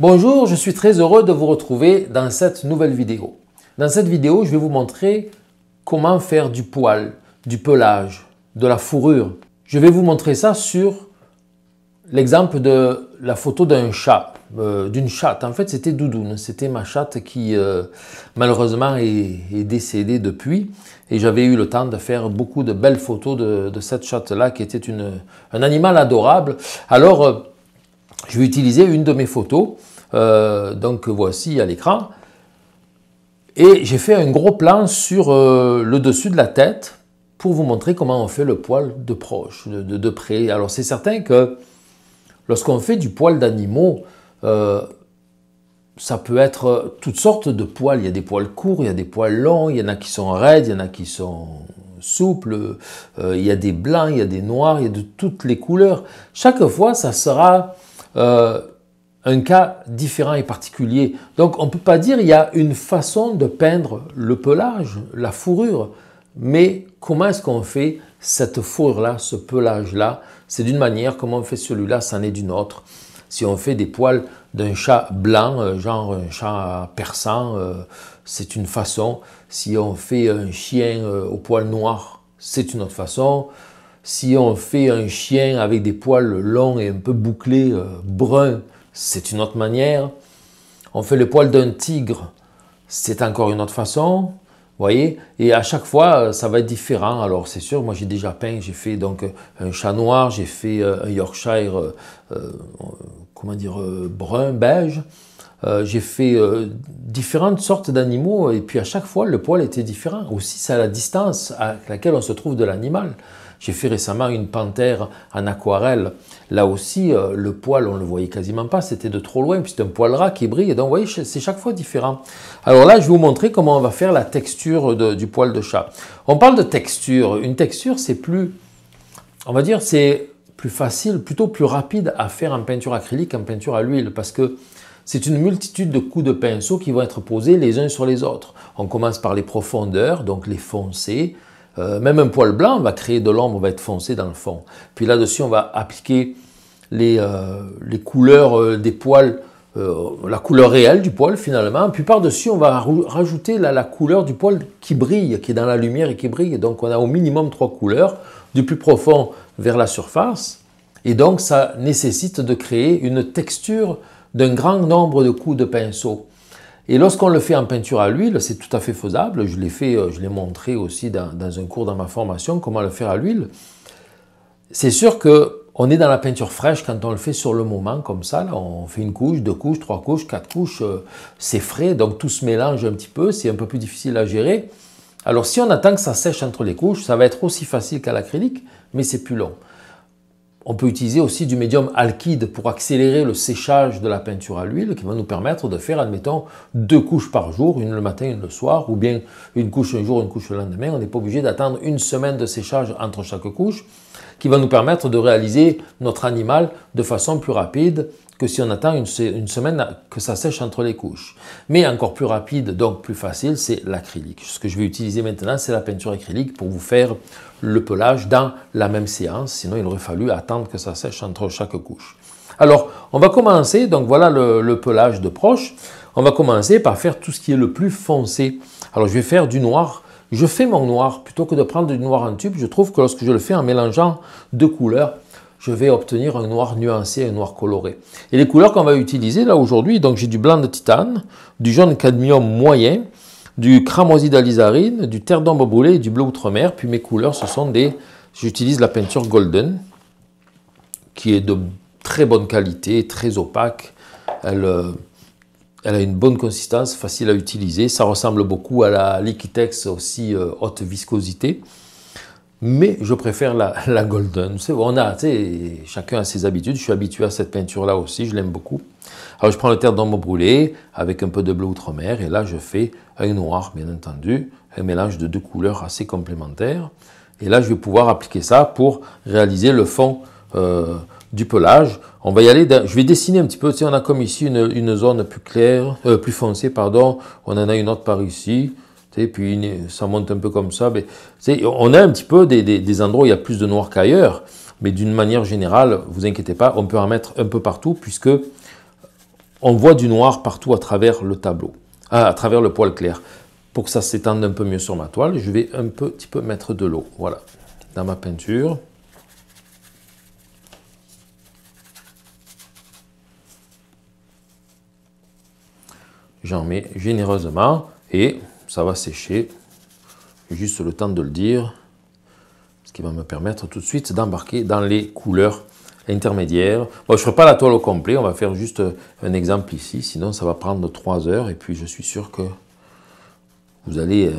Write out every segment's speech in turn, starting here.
Bonjour, je suis très heureux de vous retrouver dans cette nouvelle vidéo. Dans cette vidéo, je vais vous montrer comment faire du poil, du pelage, de la fourrure. Je vais vous montrer ça sur l'exemple de la photo d'un chat, euh, d'une chatte. En fait, c'était Doudoune, c'était ma chatte qui euh, malheureusement est, décédée depuis. Et j'avais eu le temps de faire beaucoup de belles photos de, cette chatte-là qui était un animal adorable. Alors, euh, je vais utiliser une de mes photos. Euh, donc voici à l'écran. Et j'ai fait un gros plan sur euh, le dessus de la tête pour vous montrer comment on fait le poil de proche, de, près. Alors c'est certain que lorsqu'on fait du poil d'animaux, euh, ça peut être toutes sortes de poils. Il y a des poils courts, il y a des poils longs, il y en a qui sont raides, il y en a qui sont souples, il y a des blancs, il y a des noirs, il y a de toutes les couleurs. Chaque fois, ça sera euh, un cas différent et particulier. Donc on ne peut pas dire il y a une façon de peindre le pelage, la fourrure, mais comment est-ce qu'on fait cette fourrure-là, ce pelage-là C'est d'une manière, comment on fait celui-là, c'en est d'une autre. Si on fait des poils d'un chat blanc, euh, genre un chat persan, euh, c'est une façon. Si on fait un chien au poil noir, c'est une autre façon. Si on fait un chien avec des poils longs et un peu bouclés, euh, bruns, c'est une autre manière. On fait le poil d'un tigre, c'est encore une autre façon. voyez Et à chaque fois, euh, ça va être différent. Alors, c'est sûr, moi j'ai déjà peint, j'ai fait donc euh, un chat noir, j'ai fait un Yorkshire, comment dire, brun, beige. j'ai fait différentes sortes d'animaux et puis à chaque fois le poil était différent. Aussi, c'est à la distance à laquelle on se trouve de l'animal. J'ai fait récemment une panthère en aquarelle. Là aussi, euh, le poil, on ne le voyait quasiment pas, c'était de trop loin, puis c'est un poil ras qui brille. Donc, vous voyez, c'est chaque fois différent. Alors là, je vais vous montrer comment on va faire la texture du poil de chat. On parle de texture. Une texture, c'est plus, on va dire, c'est plus facile, plutôt plus rapide à faire en peinture acrylique qu'en peinture à l'huile, parce que c'est une multitude de coups de pinceau qui vont être posés les uns sur les autres. On commence par les profondeurs, donc les foncés, euh, même un poil blanc va créer de l'ombre, va être foncé dans le fond. Puis là-dessus, on va appliquer les, euh, couleurs euh, des poils, la couleur réelle du poil finalement. Puis par-dessus, on va rajouter la, la couleur du poil qui brille, qui est dans la lumière et qui brille. Donc on a au minimum trois couleurs, du plus profond vers la surface. Et donc ça nécessite de créer une texture d'un grand nombre de coups de pinceau. Et lorsqu'on le fait en peinture à l'huile, c'est tout à fait faisable. Je l'ai fait, euh, je l'ai montré aussi dans, un cours dans ma formation, comment le faire à l'huile. C'est sûr que on est dans la peinture fraîche quand on le fait sur le moment, comme ça. on fait une couche, deux couches, trois couches, quatre couches. Euh, c'est frais, donc tout se mélange un petit peu. C'est un peu plus difficile à gérer. Alors si on attend que ça sèche entre les couches, ça va être aussi facile qu'à l'acrylique, mais c'est plus long. On peut utiliser aussi du médium alkyde pour accélérer le séchage de la peinture à l'huile qui va nous permettre de faire, admettons, deux couches par jour, une le matin, une le soir, ou bien une couche un jour, une couche le lendemain. On n'est pas obligé d'attendre une semaine de séchage entre chaque couche qui va nous permettre de réaliser notre animal de façon plus rapide que si on attend une, semaine que ça sèche entre les couches. Mais encore plus rapide, donc plus facile, c'est l'acrylique. Ce que je vais utiliser maintenant, c'est la peinture acrylique pour vous faire le pelage dans la même séance. Sinon, il aurait fallu attendre que ça sèche entre chaque couche. Alors, on va commencer, donc voilà le, pelage de proche. On va commencer par faire tout ce qui est le plus foncé. Alors, je vais faire du noir. Je fais mon noir, plutôt que de prendre du noir en tube, je trouve que lorsque je le fais en mélangeant deux couleurs, je vais obtenir un noir nuancé, un noir coloré. Et les couleurs qu'on va utiliser là aujourd'hui, donc j'ai du blanc de titane, du jaune cadmium moyen, du cramoisi d'alizarine, du terre d'ombre brûlé et du bleu outre-mer. Puis mes couleurs, ce sont des... J'utilise la peinture golden, qui est de très bonne qualité, très opaque. Elle, euh, elle a une bonne consistance, facile à utiliser. Ça ressemble beaucoup à la Liquitex aussi euh, haute viscosité. Mais je préfère la, la golden. On a, chacun a ses habitudes. Je suis habitué à cette peinture-là aussi, je l'aime beaucoup. Alors je prends le terre d'ombre brûlé, avec un peu de bleu outre-mer et là je fais un noir, bien entendu, un mélange de deux couleurs assez complémentaires. Et là je vais pouvoir appliquer ça pour réaliser le fond euh, du pelage. On va y aller, je vais dessiner un petit peu, tu on a comme ici une, une zone plus claire, euh, plus foncée, pardon, on en a une autre par ici, et puis ça monte un peu comme ça. Mais, on a un petit peu des, endroits où il y a plus de noir qu'ailleurs, mais d'une manière générale, vous inquiétez pas, on peut en mettre un peu partout puisque on voit du noir partout à travers le tableau, à travers le poil clair. Pour que ça s'étende un peu mieux sur ma toile, je vais un petit peu mettre de l'eau. Voilà, dans ma peinture. J'en mets généreusement et ça va sécher. Juste le temps de le dire, ce qui va me permettre tout de suite d'embarquer dans les couleurs intermédiaires. Bon, je ne ferai pas la toile au complet, on va faire juste un exemple ici, sinon ça va prendre 3 heures et puis je suis sûr que vous allez... Euh,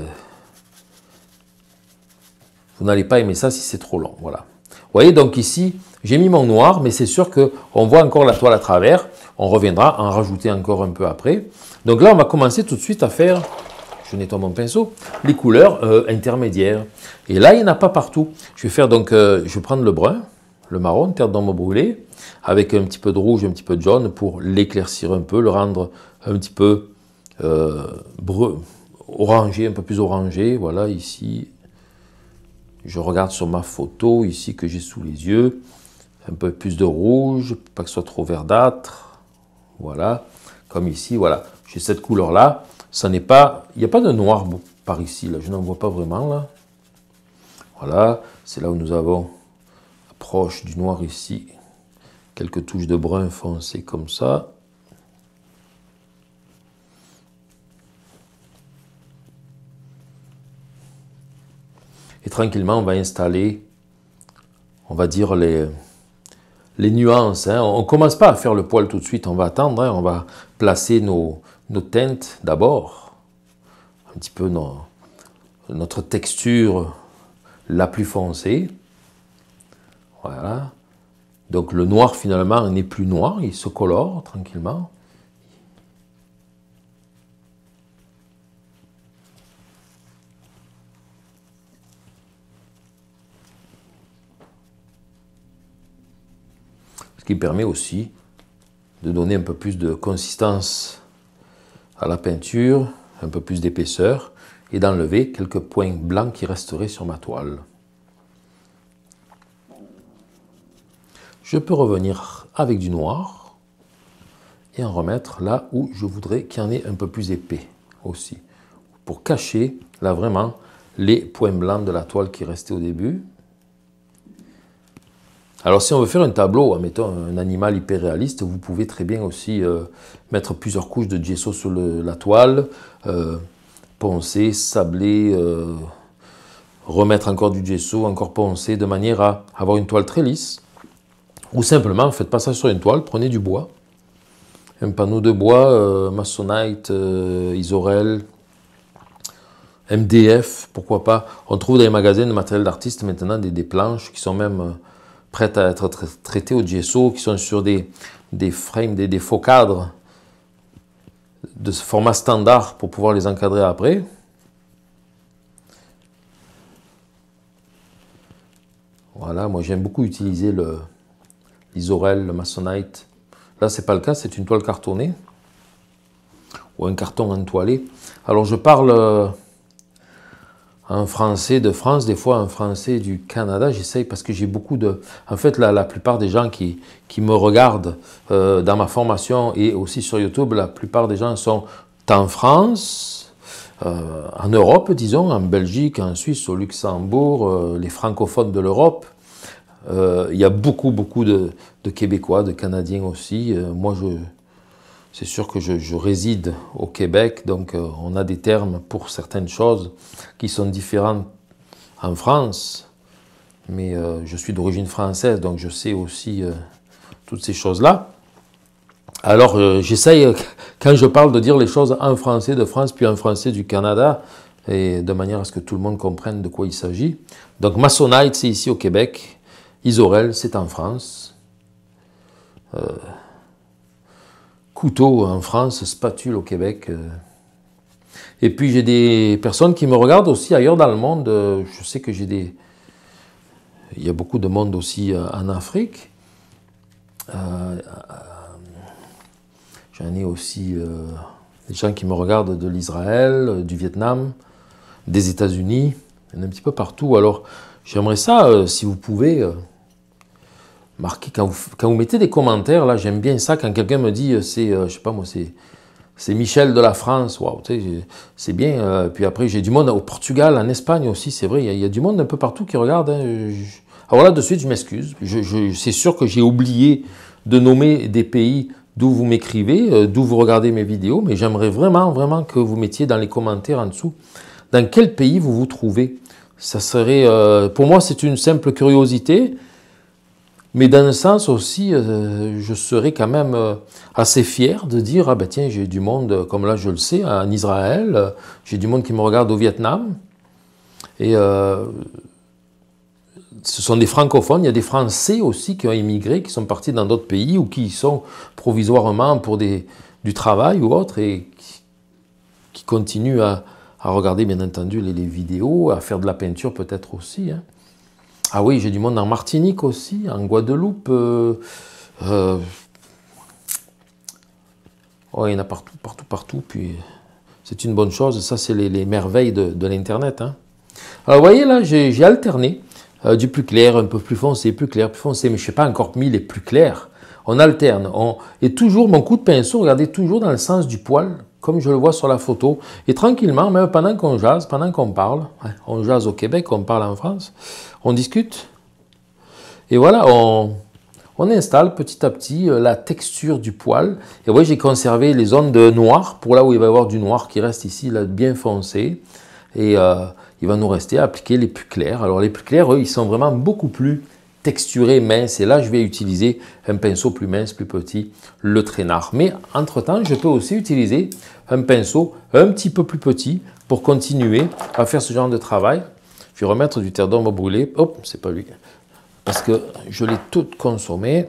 vous n'allez pas aimer ça si c'est trop long, voilà. Vous voyez donc ici, j'ai mis mon noir, mais c'est sûr qu'on voit encore la toile à travers. On reviendra en rajouter encore un peu après. Donc là, on va commencer tout de suite à faire je nettoie mon pinceau, les couleurs euh, intermédiaires. Et là, il n'y en a pas partout. Je vais faire donc, euh, je vais prendre le brun, le marron, terre d'ombre brûlée, avec un petit peu de rouge, un petit peu de jaune pour l'éclaircir un peu, le rendre un petit peu euh, orangé, un peu plus orangé. Voilà, ici, je regarde sur ma photo, ici, que j'ai sous les yeux. Un peu plus de rouge, pas que ce soit trop verdâtre. Voilà, comme ici, voilà. J'ai cette couleur-là ça n'est pas, il n'y a pas de noir par ici, là, je n'en vois pas vraiment, là. Voilà, c'est là où nous avons, approche du noir ici, quelques touches de brun foncé comme ça. Et tranquillement, on va installer, on va dire, les, les nuances. Hein. On ne commence pas à faire le poil tout de suite, on va attendre, hein. on va placer nos, nos teintes d'abord, un petit peu notre texture la plus foncée. Voilà. Donc le noir finalement n'est plus noir, il se colore tranquillement. Ce qui permet aussi de donner un peu plus de consistance à la peinture un peu plus d'épaisseur et d'enlever quelques points blancs qui resteraient sur ma toile. Je peux revenir avec du noir et en remettre là où je voudrais qu'il y en ait un peu plus épais aussi, pour cacher là vraiment les points blancs de la toile qui restaient au début. Alors si on veut faire un tableau, mettant un animal hyper réaliste, vous pouvez très bien aussi euh, mettre plusieurs couches de gesso sur la toile, euh, poncer, sabler, euh, remettre encore du gesso, encore poncer, de manière à avoir une toile très lisse. Ou simplement, faites pas ça sur une toile, prenez du bois, un panneau de bois, masonite, isorel, MDF, pourquoi pas. On trouve dans les magasins de matériel d'artiste maintenant des, planches qui sont même prêtes à être traitées au GSO, qui sont sur des, des frames, des, faux cadres de ce format standard pour pouvoir les encadrer après. Voilà, moi j'aime beaucoup utiliser l'isorel, le, le Masonite. Là, c'est pas le cas, c'est une toile cartonnée ou un carton entoilé. Alors je parle euh, un Français de France, des fois un Français du Canada. J'essaye parce que j'ai beaucoup de... En fait, la, plupart des gens qui, qui me regardent euh, dans ma formation et aussi sur YouTube, la plupart des gens sont en France, euh, en Europe, disons, en Belgique, en Suisse, au Luxembourg, euh, les francophones de l'Europe. Il y a beaucoup, beaucoup de, de Québécois, de Canadiens aussi. moi, je, c'est sûr que je, réside au Québec, donc euh, on a des termes pour certaines choses qui sont différentes en France, mais euh, je suis d'origine française, donc je sais aussi euh, toutes ces choses-là. Alors j'essaye, quand je parle, de dire les choses en français de France, puis en français du Canada, et de manière à ce que tout le monde comprenne de quoi il s'agit. Donc Masonite, c'est ici au Québec. Isorel, c'est en France couteau en France, spatule au Québec. Euh. Et puis j'ai des personnes qui me regardent aussi ailleurs dans le monde. Euh, je sais que j'ai des... Il y a beaucoup de monde aussi euh, en Afrique. J'en ai aussi des gens qui me regardent de l'Israël, du Vietnam, des États-Unis, un petit peu partout. Alors j'aimerais ça, si vous pouvez quand vous, mettez des commentaires, là, j'aime bien ça, quand quelqu'un me dit, euh, c'est, euh, je sais pas moi, c'est c'est Michel de la France, waouh, c'est bien. Euh, puis après, j'ai du monde au Portugal, en Espagne aussi, c'est vrai, il y, a du monde un peu partout qui regarde. Hein. Alors là, de suite, je m'excuse. Je, c'est sûr que j'ai oublié de nommer des pays d'où vous m'écrivez, d'où vous regardez mes vidéos, mais j'aimerais vraiment, vraiment que vous mettiez dans les commentaires en dessous dans quel pays vous vous trouvez. Ça serait, pour moi, c'est une simple curiosité. Mais dans un sens aussi, euh, je serais quand même euh, assez fier de dire, ah ben tiens, j'ai du monde, euh, comme là je le sais, en Israël, j'ai du monde qui me regarde au Vietnam. Et ce sont des francophones, il y a des Français aussi qui ont immigré, qui sont partis dans d'autres pays ou qui sont provisoirement pour des, du travail ou autre et qui, continuent à, à, regarder bien entendu les, les, vidéos, à faire de la peinture peut-être aussi. Hein. Ah oui, j'ai du monde en Martinique aussi, en Guadeloupe. Euh, euh, oh, il y en a partout, partout, partout. Puis c'est une bonne chose. Ça, c'est les, merveilles de, l'Internet. Hein. Alors, vous voyez, là, j'ai alterné. Euh, du plus clair, un peu plus foncé, plus clair, plus foncé. Mais je ne pas encore mis les plus clairs. On alterne. Et toujours, mon coup de pinceau, regardez, toujours dans le sens du poil comme je le vois sur la photo. Et tranquillement, même pendant qu'on jase, pendant qu'on parle, hein, on jase au Québec, on parle en France, on discute. Et voilà, on, installe petit à petit euh, la texture du poil. Et vous voyez, j'ai conservé les zones de noir pour là où il va y avoir du noir qui reste ici, là, bien foncé. Et euh, il va nous rester à appliquer les plus clairs. Alors les plus clairs, eux, ils sont vraiment beaucoup plus texturé, mince. Et là, je vais utiliser un pinceau plus mince, plus petit, le traînard. Mais entre-temps, je peux aussi utiliser un pinceau un petit peu plus petit pour continuer à faire ce genre de travail. Je vais remettre du terre d'ombre brûlé. Hop, c'est pas lui. Parce que je l'ai tout consommé.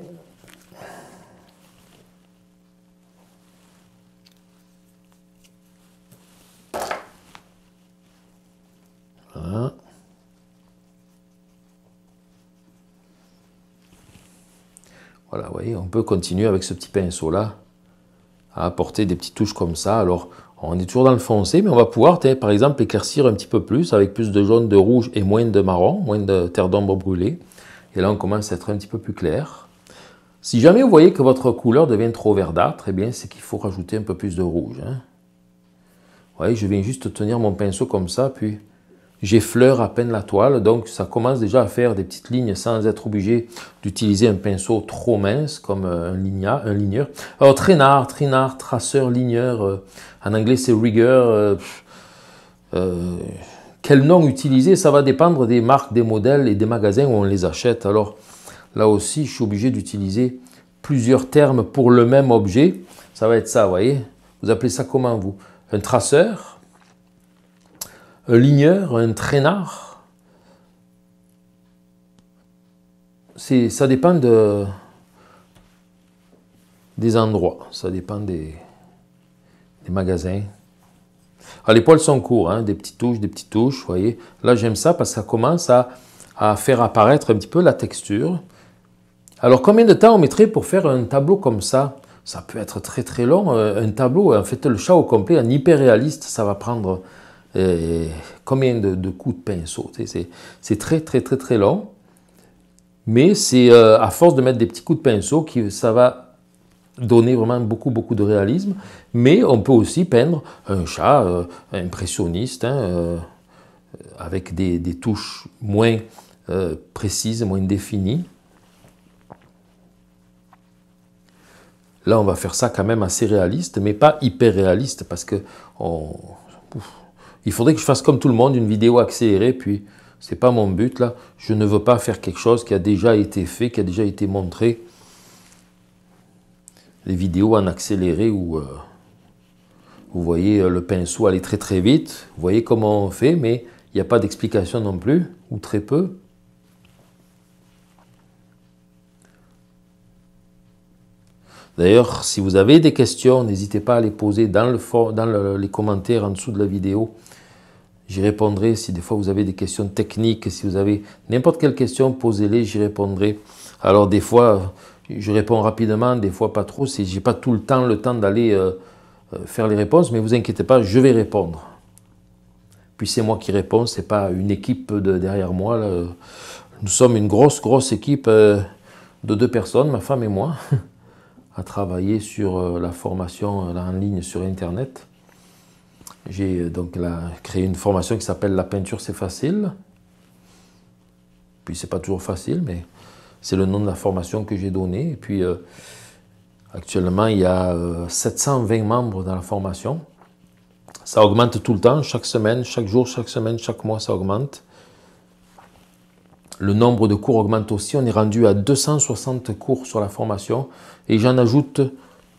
Voilà. Voilà, vous voyez, on peut continuer avec ce petit pinceau-là à apporter des petites touches comme ça. Alors, on est toujours dans le foncé, mais on va pouvoir, par exemple, éclaircir un petit peu plus avec plus de jaune, de rouge et moins de marron, moins de terre d'ombre brûlée. Et là, on commence à être un petit peu plus clair. Si jamais vous voyez que votre couleur devient trop verdâtre, eh bien, c'est qu'il faut rajouter un peu plus de rouge. Hein. Vous voyez, je viens juste tenir mon pinceau comme ça, puis j'effleure à peine la toile, donc ça commence déjà à faire des petites lignes sans être obligé d'utiliser un pinceau trop mince comme euh, un, un ligneur. Alors traînard, traînard, traceur, ligneur, euh, en anglais c'est rigueur. Euh, quel nom utiliser Ça va dépendre des marques, des modèles et des magasins où on les achète. Alors là aussi, je suis obligé d'utiliser plusieurs termes pour le même objet. Ça va être ça, vous voyez Vous appelez ça comment vous Un traceur un ligneur, un traînard. Ça dépend des endroits, ça dépend des, magasins. Ah, les poils sont courts, hein, des petites touches, des petites touches, vous voyez. Là, j'aime ça parce que ça commence à, à faire apparaître un petit peu la texture. Alors, combien de temps on mettrait pour faire un tableau comme ça Ça peut être très très long. Euh, un tableau, en fait, le chat au complet, en hyper réaliste, ça va prendre euh, combien de, coups de pinceau. C'est très, très, très, très long. Mais c'est euh, à force de mettre des petits coups de pinceau que ça va donner vraiment beaucoup, beaucoup de réalisme. Mais on peut aussi peindre un chat euh, impressionniste hein, avec des, touches moins précises, moins définies. Là, on va faire ça quand même assez réaliste, mais pas hyper réaliste, parce que on, il faudrait que je fasse comme tout le monde, une vidéo accélérée, puis c'est pas mon but là. Je ne veux pas faire quelque chose qui a déjà été fait, qui a déjà été montré. Les vidéos en accéléré où euh, vous voyez euh, le pinceau aller très très vite, vous voyez comment on fait, mais il n'y a pas d'explication non plus, ou très peu. D'ailleurs, si vous avez des questions, n'hésitez pas à les poser dans, le dans les commentaires en dessous de la vidéo. J'y répondrai si des fois vous avez des questions techniques, si vous avez n'importe quelle question, posez-les, j'y répondrai. Alors des fois, je réponds rapidement, des fois pas trop, si n'ai pas tout le temps le temps d'aller euh, euh, faire les réponses, mais vous inquiétez pas, je vais répondre. Puis c'est moi qui réponds, ce n'est pas une équipe derrière moi. Nous sommes une grosse, grosse équipe euh, de deux personnes, ma femme et moi. à travailler sur euh, la formation euh, en ligne sur Internet. J'ai euh, donc créé une formation qui s'appelle La peinture c'est facile. Puis c'est pas toujours facile, mais c'est le nom de la formation que j'ai donnée. Et puis actuellement, il y a 720 membres dans la formation. Ça augmente tout le temps, chaque semaine, chaque jour, chaque semaine, chaque mois, ça augmente. Le nombre de cours augmente aussi. On est rendu à 260 cours sur la formation et j'en ajoute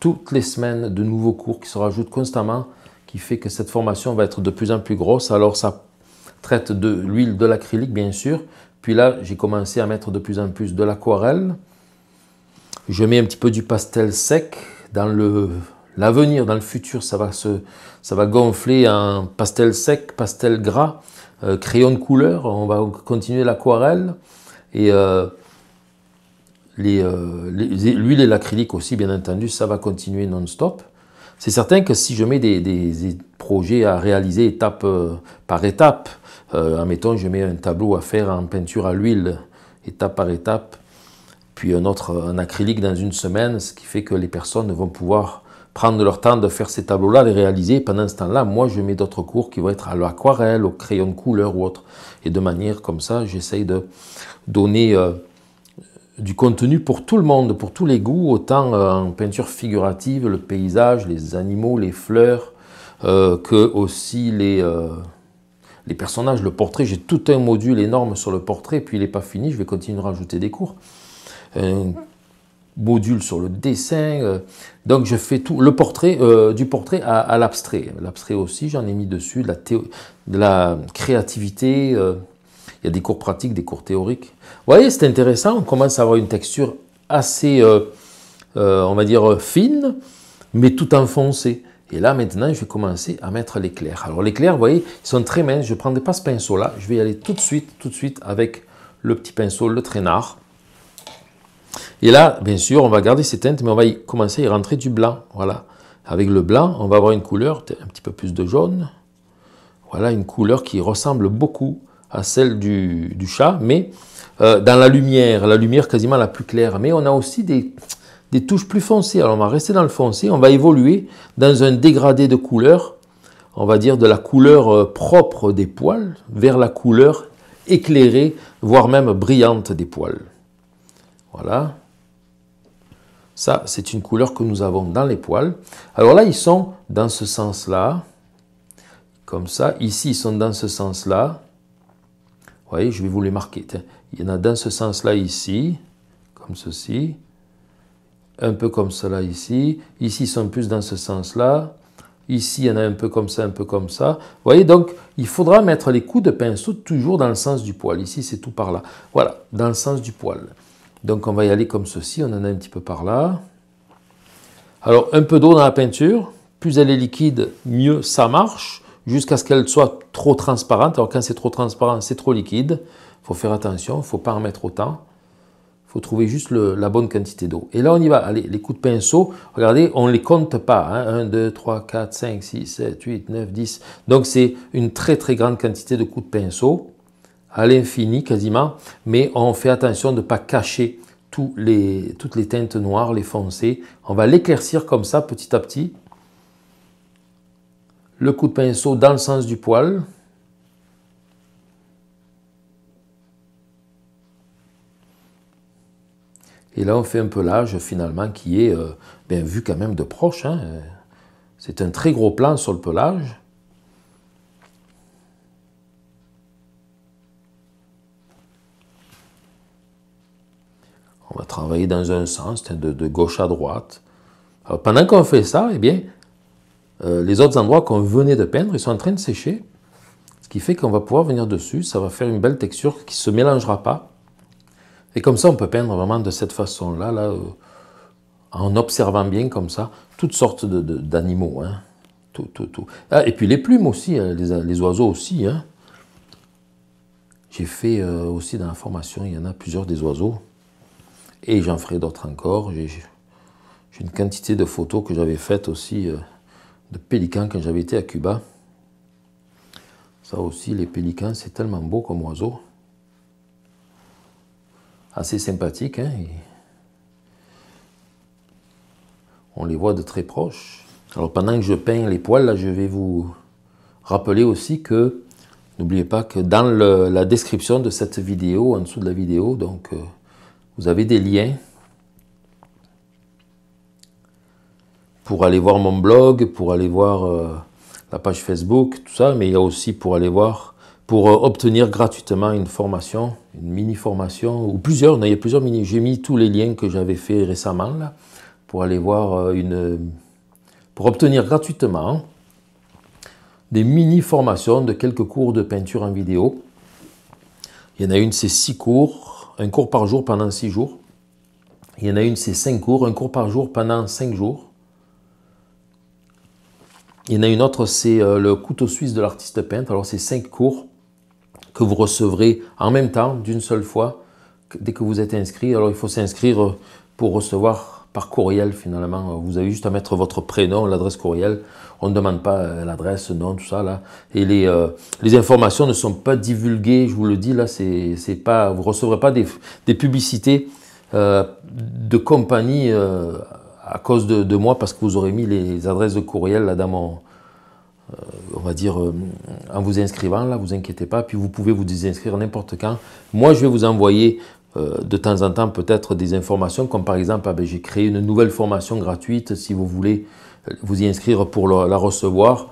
toutes les semaines de nouveaux cours qui se rajoutent constamment, qui fait que cette formation va être de plus en plus grosse. Alors ça traite de l'huile de l'acrylique bien sûr. Puis là, j'ai commencé à mettre de plus en plus de l'aquarelle. Je mets un petit peu du pastel sec dans l'avenir, dans le futur, ça va, ça va gonfler en pastel sec, pastel gras. Euh, crayon de couleur, on va continuer l'aquarelle. Et euh, euh, l'huile et l'acrylique aussi, bien entendu, ça va continuer non-stop. C'est certain que si je mets des, projets à réaliser étape par étape, admettons, je mets un tableau à faire en peinture à l'huile, étape par étape, puis un autre en acrylique dans une semaine, ce qui fait que les personnes vont pouvoir prendre leur temps de faire ces tableaux-là, les réaliser. pendant ce temps-là, moi, je mets d'autres cours qui vont être à l'aquarelle, au crayon de couleur ou autre. Et de manière comme ça, j'essaye de donner euh, du contenu pour tout le monde, pour tous les goûts, autant euh, en peinture figurative, le paysage, les animaux, les fleurs, euh, que aussi les les personnages, le portrait, j'ai tout un module énorme sur le portrait, puis il n'est pas fini, je vais continuer à rajouter des cours. Un module sur le dessin, donc je fais tout le portrait euh, du portrait à, l'abstrait. L'abstrait aussi, j'en ai mis dessus de la, de la créativité. Euh. il y a des cours pratiques, des cours théoriques. Vous voyez, c'est intéressant. On commence à avoir une texture assez, euh, on va dire, fine, mais tout enfoncée. Et là, maintenant, je vais commencer à mettre l'éclair. Alors l'éclair, vous voyez, ils sont très minces. Je ne prendrai pas ce pinceau-là. Je vais y aller tout de suite, tout de suite avec le petit pinceau, le traînard. Et là, bien sûr, on va garder ces teintes, mais on va commencer à y rentrer du blanc. Voilà. Avec le blanc, on va avoir une couleur, un petit peu plus de jaune. Voilà, une couleur qui ressemble beaucoup à celle du, chat, mais euh, dans la lumière, la lumière quasiment la plus claire. Mais on a aussi des, des touches plus foncées. Alors on va rester dans le foncé, on va évoluer dans un dégradé de couleur, on va dire de la couleur euh, propre des poils vers la couleur éclairée, voire même brillante des poils. Voilà. Ça, c'est une couleur que nous avons dans les poils. Alors là, ils sont dans ce sens-là. Comme ça. Ici, ils sont dans ce sens-là. Vous voyez, je vais vous les marquer. Il y en a dans ce sens-là ici. Comme ceci. Un peu comme cela ici. Ici, ils sont plus dans ce sens-là. Ici, il y en a un peu comme ça, un peu comme ça. Vous voyez, donc, il faudra mettre les coups de pinceau toujours dans le sens du poil. Ici, c'est tout par là. Voilà, dans le sens du poil. Donc on va y aller comme ceci, on en a un petit peu par là. Alors un peu d'eau dans la peinture, plus elle est liquide, mieux ça marche, jusqu'à ce qu'elle soit trop transparente. Alors quand c'est trop transparent, c'est trop liquide, il faut faire attention, il ne faut pas en mettre autant. Il faut trouver juste la bonne quantité d'eau. Et là on y va, allez, les coups de pinceau, regardez, on ne les compte pas. 1, 2, 3, 4, 5, 6, 7, 8, 9, 10. Donc c'est une très très grande quantité de coups de pinceau à l'infini quasiment, mais on fait attention de ne pas cacher tous les, toutes les teintes noires, les foncées. On va l'éclaircir comme ça petit à petit. Le coup de pinceau dans le sens du poil. Et là, on fait un pelage finalement qui est euh, bien vu quand même de proche. Hein. C'est un très gros plan sur le pelage. on va travailler dans un sens, de, gauche à droite. pendant qu'on fait ça, eh bien, euh, les autres endroits qu'on venait de peindre, ils sont en train de sécher, ce qui fait qu'on va pouvoir venir dessus, ça va faire une belle texture qui ne se mélangera pas. Et comme ça, on peut peindre vraiment de cette façon-là, euh, en observant bien comme ça, toutes sortes d'animaux. Hein. Tout, tout, ah, et puis les plumes aussi, hein, les, oiseaux aussi. Hein. J'ai fait euh, aussi dans la formation, il y en a plusieurs des oiseaux. Et j'en ferai d'autres encore. J'ai une quantité de photos que j'avais faites aussi euh, de pélicans quand j'avais été à Cuba. Ça aussi, les pélicans, c'est tellement beau comme oiseau. Assez sympathique. Hein, on les voit de très proche. Alors pendant que je peins les poils, là, je vais vous rappeler aussi que N'oubliez pas que dans la description de cette vidéo, en dessous de la vidéo, donc euh, vous avez des liens pour aller voir mon blog, pour aller voir euh, la page Facebook, tout ça, mais il y a aussi pour aller voir, pour euh, obtenir gratuitement une formation, une mini-formation, ou plusieurs, il y a plusieurs mini, j'ai mis tous les liens que j'avais fait récemment, pour aller voir euh, une, pour obtenir gratuitement des mini-formations de quelques cours de peinture en vidéo. Il y en a une, c'est six cours, un cours par jour pendant six jours. Il y en a une, c'est cinq cours, un cours par jour pendant cinq jours. Il y en a une autre, c'est euh, le couteau suisse de l'artiste peintre. Alors, c'est cinq cours que vous recevrez en même temps, d'une seule fois, dès que vous êtes inscrit. Alors, il faut s'inscrire euh, pour recevoir par courriel finalement. Vous avez juste à mettre votre prénom, l'adresse courriel. On ne demande pas euh, l'adresse, nom, tout ça là. Et les, euh, les informations ne sont pas divulguées, je vous le dis là, c'est pas, vous recevrez pas des, publicités euh, de compagnie à cause de, de, moi parce que vous aurez mis les adresses de courriel là dans on va dire, en vous inscrivant là, vous inquiétez pas. Puis vous pouvez vous désinscrire n'importe quand. Moi, je vais vous envoyer euh, de temps en temps peut-être des informations comme par exemple ah ben, j'ai créé une nouvelle formation gratuite si vous voulez euh, vous y inscrire pour la, recevoir.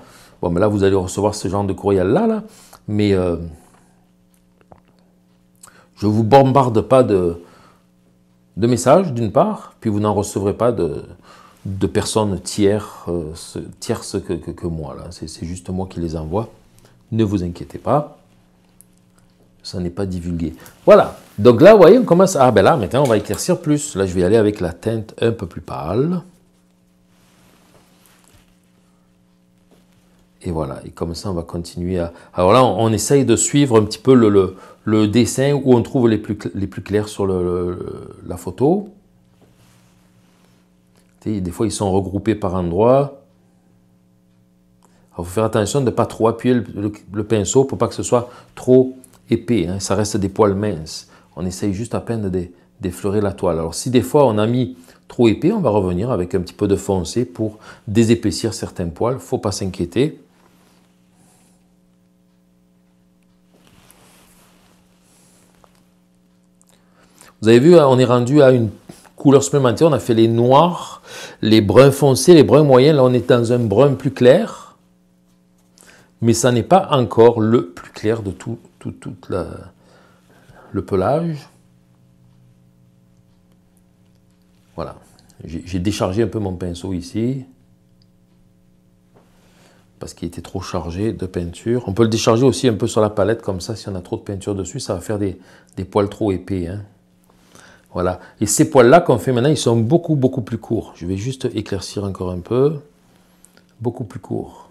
mais là vous allez recevoir ce genre de courriel là, là. mais euh, je vous bombarde pas de, de messages d'une part, puis vous n'en recevrez pas de, personnes tiers, tierces que, que, moi là. C'est juste moi qui les envoie. Ne vous inquiétez pas, ça n'est pas divulgué. Voilà. Donc là, vous voyez, on commence à... Ah ben là, maintenant, on va éclaircir plus. Là, je vais aller avec la teinte un peu plus pâle. Et voilà, et comme ça, on va continuer à... Alors là, on, essaye de suivre un petit peu le, dessin où on trouve les plus, les plus clairs sur le, la photo. Des fois, ils sont regroupés par endroits. Il faut faire attention de ne pas trop appuyer le, pinceau pour pas que ce soit trop épais. Hein. Ça reste des poils minces on essaye juste à peine d'effleurer la toile. Alors si des fois on a mis trop épais, on va revenir avec un petit peu de foncé pour désépaissir certains poils, faut pas s'inquiéter. Vous avez vu, hein, on est rendu à une couleur supplémentaire, on a fait les noirs, les bruns foncés, les bruns moyens, là on est dans un brun plus clair, mais ça n'est pas encore le plus clair de tout toute la, le pelage. Voilà. J'ai déchargé un peu mon pinceau ici. Parce qu'il était trop chargé de peinture. On peut le décharger aussi un peu sur la palette, comme ça, si on a trop de peinture dessus, ça va faire des, poils trop épais. Hein. Voilà. Et ces poils-là qu'on fait maintenant, ils sont beaucoup, beaucoup plus courts. Je vais juste éclaircir encore un peu. Beaucoup plus courts.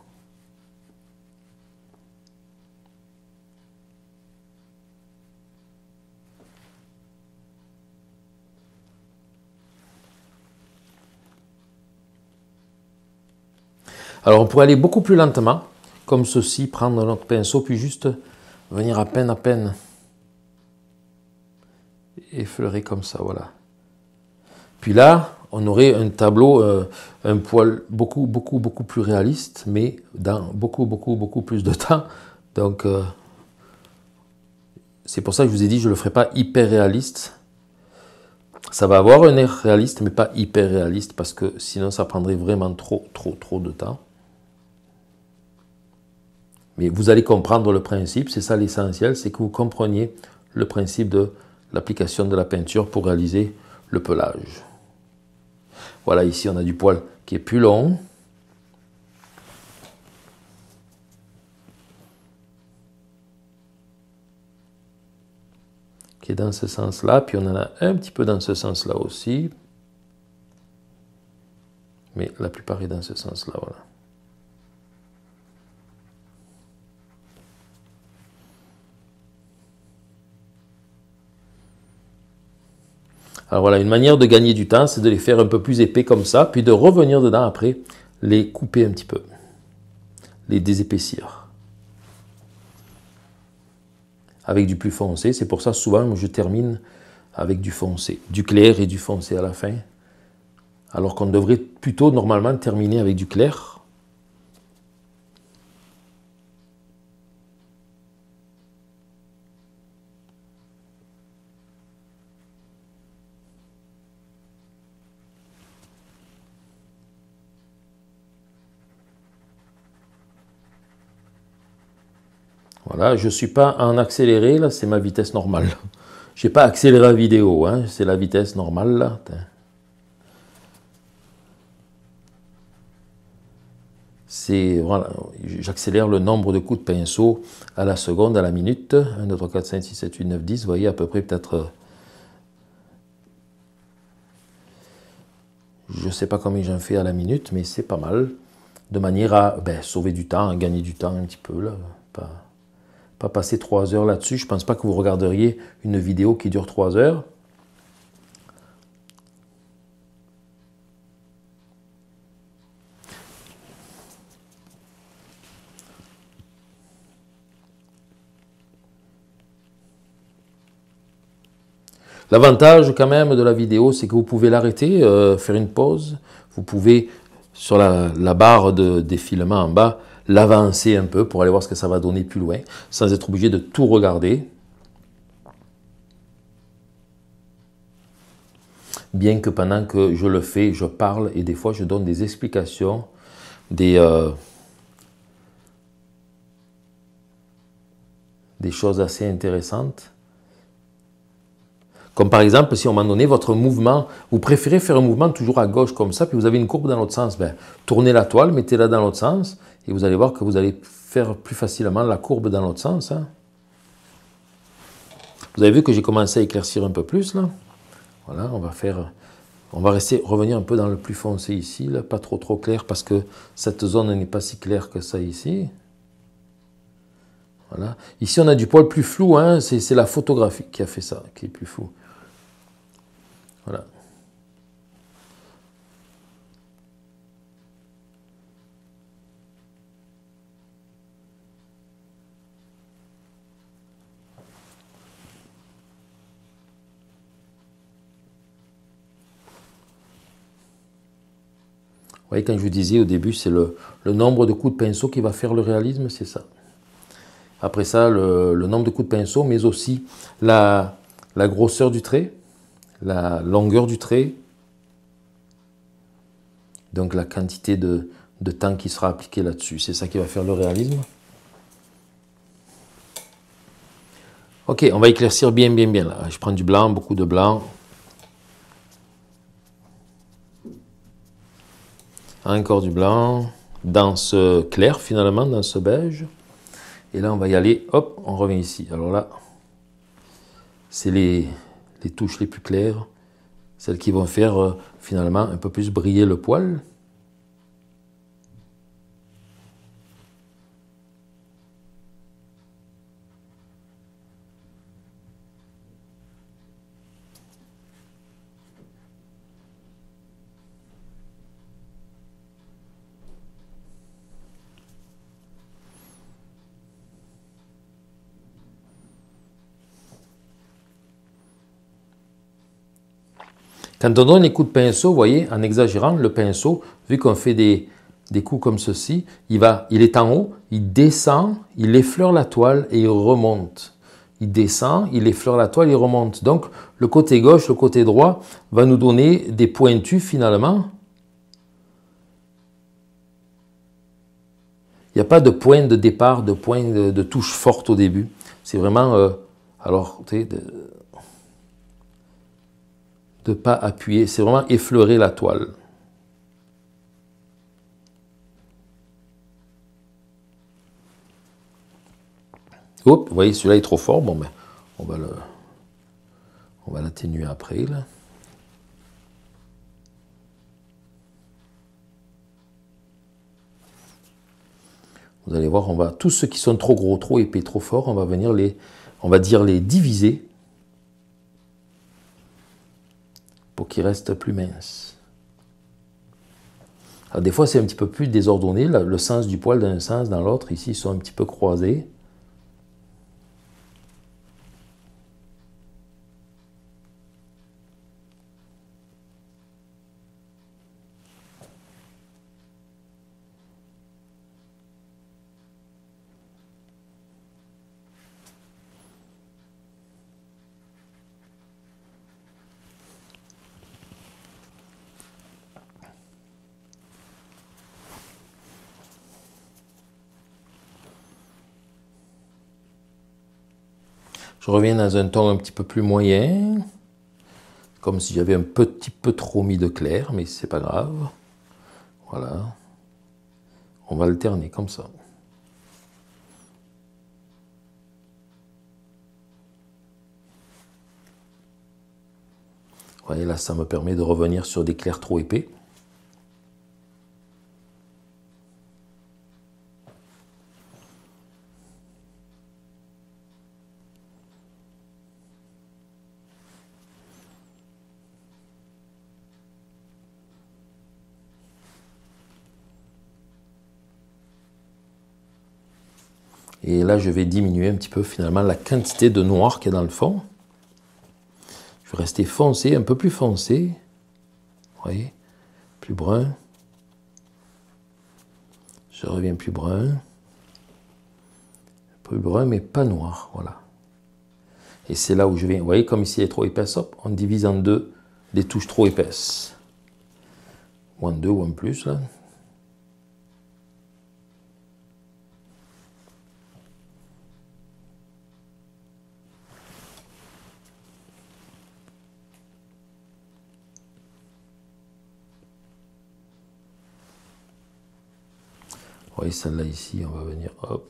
Alors on pourrait aller beaucoup plus lentement, comme ceci, prendre notre pinceau, puis juste venir à peine, à peine effleurer comme ça, voilà. Puis là, on aurait un tableau, euh, un poil beaucoup, beaucoup, beaucoup plus réaliste, mais dans beaucoup, beaucoup, beaucoup plus de temps. Donc, euh, c'est pour ça que je vous ai dit, je ne le ferai pas hyper réaliste. Ça va avoir un air réaliste, mais pas hyper réaliste, parce que sinon ça prendrait vraiment trop, trop, trop de temps. Mais vous allez comprendre le principe, c'est ça l'essentiel, c'est que vous compreniez le principe de l'application de la peinture pour réaliser le pelage. Voilà, ici on a du poil qui est plus long. Qui est dans ce sens-là, puis on en a un petit peu dans ce sens-là aussi. Mais la plupart est dans ce sens-là, voilà. Alors voilà, une manière de gagner du temps, c'est de les faire un peu plus épais comme ça, puis de revenir dedans après, les couper un petit peu, les désépaissir. Avec du plus foncé, c'est pour ça souvent je termine avec du foncé, du clair et du foncé à la fin, alors qu'on devrait plutôt normalement terminer avec du clair Voilà, je ne suis pas en accéléré, là, c'est ma vitesse normale. Je n'ai pas accéléré la vidéo, hein, c'est la vitesse normale, là. C'est, voilà, j'accélère le nombre de coups de pinceau à la seconde, à la minute. 1, 2, 3, 4, 5, 6, 7, 8, 9, 10, vous voyez, à peu près peut-être... Je ne sais pas combien j'en fais à la minute, mais c'est pas mal. De manière à ben, sauver du temps, à gagner du temps un petit peu, là. Pas passer trois heures là-dessus. Je pense pas que vous regarderiez une vidéo qui dure trois heures. L'avantage quand même de la vidéo, c'est que vous pouvez l'arrêter, euh, faire une pause. Vous pouvez, sur la barre de défilement en bas, l'avancer un peu pour aller voir ce que ça va donner plus loin, sans être obligé de tout regarder. Bien que pendant que je le fais, je parle et des fois je donne des explications, des, euh, des choses assez intéressantes. Comme par exemple, si à un moment donné, votre mouvement, vous préférez faire un mouvement toujours à gauche comme ça, puis vous avez une courbe dans l'autre sens, ben, tournez la toile, mettez-la dans l'autre sens, et vous allez voir que vous allez faire plus facilement la courbe dans l'autre sens. Hein. Vous avez vu que j'ai commencé à éclaircir un peu plus, là Voilà, on va faire... On va rester, revenir un peu dans le plus foncé ici, là, pas trop trop clair, parce que cette zone n'est pas si claire que ça ici. Voilà. Ici, on a du poil plus flou, hein, c'est la photographie qui a fait ça, qui est plus flou. Voilà. Vous voyez, quand je vous disais au début, c'est le, nombre de coups de pinceau qui va faire le réalisme, c'est ça. Après ça, le, le, nombre de coups de pinceau, mais aussi la, la grosseur du trait, la longueur du trait, donc la quantité de, de temps qui sera appliqué là-dessus. C'est ça qui va faire le réalisme. Ok, on va éclaircir bien, bien, bien. Là. Je prends du blanc, beaucoup de blanc. Encore du blanc. Dans ce clair, finalement, dans ce beige. Et là, on va y aller. Hop, on revient ici. Alors là, c'est les, les touches les plus claires, celles qui vont faire euh, finalement un peu plus briller le poil, Quand on donne les coups de pinceau, vous voyez, en exagérant, le pinceau, vu qu'on fait des, des coups comme ceci, il, va, il est en haut, il descend, il effleure la toile et il remonte. Il descend, il effleure la toile, il remonte. Donc, le côté gauche, le côté droit va nous donner des pointus finalement. Il n'y a pas de point de départ, de point de, touche forte au début. C'est vraiment... Euh, alors, tu sais de pas appuyer, c'est vraiment effleurer la toile. vous voyez, celui-là est trop fort. Bon, mais ben, on va on va l'atténuer après Vous allez voir, on va tous ceux qui sont trop gros, trop épais, trop forts, on va venir les, on va dire les diviser qui reste plus mince. Alors, des fois, c'est un petit peu plus désordonné. Le sens du poil d'un sens dans l'autre, ici, ils sont un petit peu croisés. Je reviens dans un ton un petit peu plus moyen, comme si j'avais un petit peu trop mis de clair, mais c'est pas grave. Voilà. On va alterner comme ça. Vous voyez, là, ça me permet de revenir sur des clairs trop épais. je vais diminuer un petit peu finalement la quantité de noir qui est dans le fond. Je vais rester foncé, un peu plus foncé. Vous voyez Plus brun. Je reviens plus brun. Plus brun, mais pas noir. Voilà. Et c'est là où je viens. Vous voyez, comme ici, il est trop épaisse, hop, on divise en deux les touches trop épaisses. Ou en deux, ou en plus, là. celle-là ici, on va venir, hop,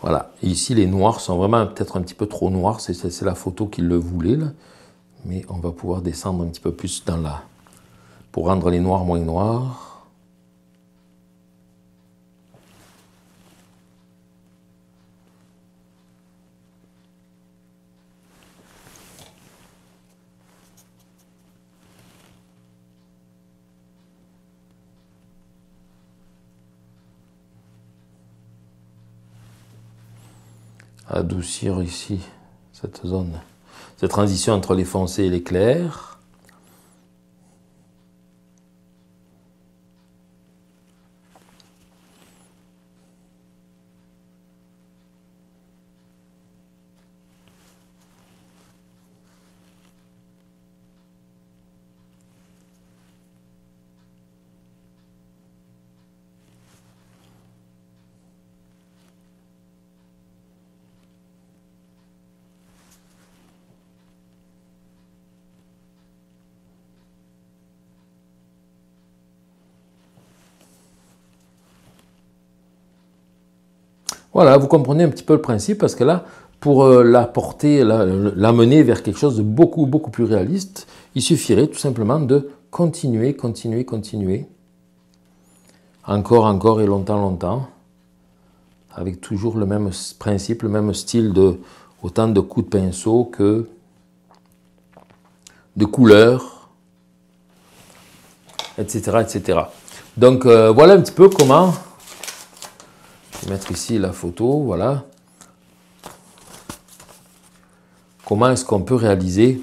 Voilà, ici les noirs sont vraiment peut-être un petit peu trop noirs, c'est la photo qu'il le voulait là. Mais on va pouvoir descendre un petit peu plus dans la... pour rendre les noirs moins noirs. adoucir ici cette zone, cette transition entre les foncés et les clairs. Voilà, vous comprenez un petit peu le principe parce que là, pour euh, la porter, l'amener vers quelque chose de beaucoup, beaucoup plus réaliste, il suffirait tout simplement de continuer, continuer, continuer. Encore, encore et longtemps, longtemps. Avec toujours le même principe, le même style de autant de coups de pinceau que de couleurs, etc. etc. Donc euh, voilà un petit peu comment mettre ici la photo, voilà. Comment est-ce qu'on peut réaliser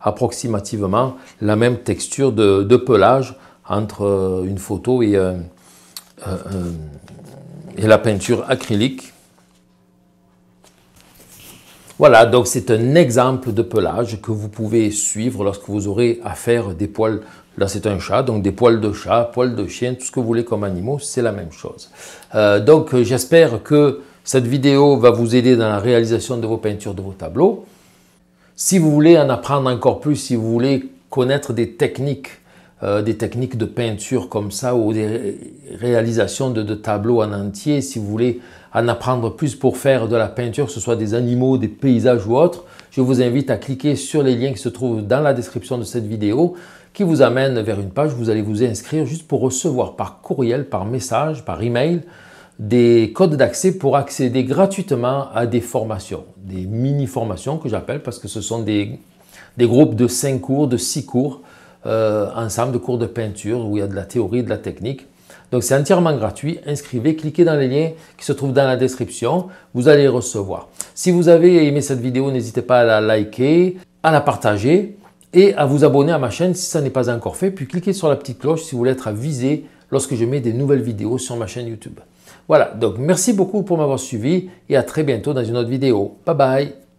approximativement la même texture de, pelage entre euh, une photo et, euh, euh, et la peinture acrylique. Voilà, donc c'est un exemple de pelage que vous pouvez suivre lorsque vous aurez à faire des poils Là, c'est un chat, donc des poils de chat, poils de chien, tout ce que vous voulez comme animaux, c'est la même chose. Euh, donc, euh, j'espère que cette vidéo va vous aider dans la réalisation de vos peintures, de vos tableaux. Si vous voulez en apprendre encore plus, si vous voulez connaître des techniques, euh, des techniques de peinture comme ça ou des réalisations de, tableaux en entier, si vous voulez en apprendre plus pour faire de la peinture, que ce soit des animaux, des paysages ou autres, je vous invite à cliquer sur les liens qui se trouvent dans la description de cette vidéo qui vous amène vers une page où vous allez vous inscrire juste pour recevoir par courriel, par message, par email des codes d'accès pour accéder gratuitement à des formations, des mini-formations que j'appelle parce que ce sont des, des groupes de 5 cours, de 6 cours, euh, ensemble de cours de peinture où il y a de la théorie, de la technique. Donc c'est entièrement gratuit. Inscrivez, cliquez dans les liens qui se trouvent dans la description. Vous allez les recevoir. Si vous avez aimé cette vidéo, n'hésitez pas à la liker, à la partager et à vous abonner à ma chaîne si ça n'est pas encore fait, puis cliquez sur la petite cloche si vous voulez être avisé lorsque je mets des nouvelles vidéos sur ma chaîne YouTube. Voilà, donc merci beaucoup pour m'avoir suivi et à très bientôt dans une autre vidéo. Bye bye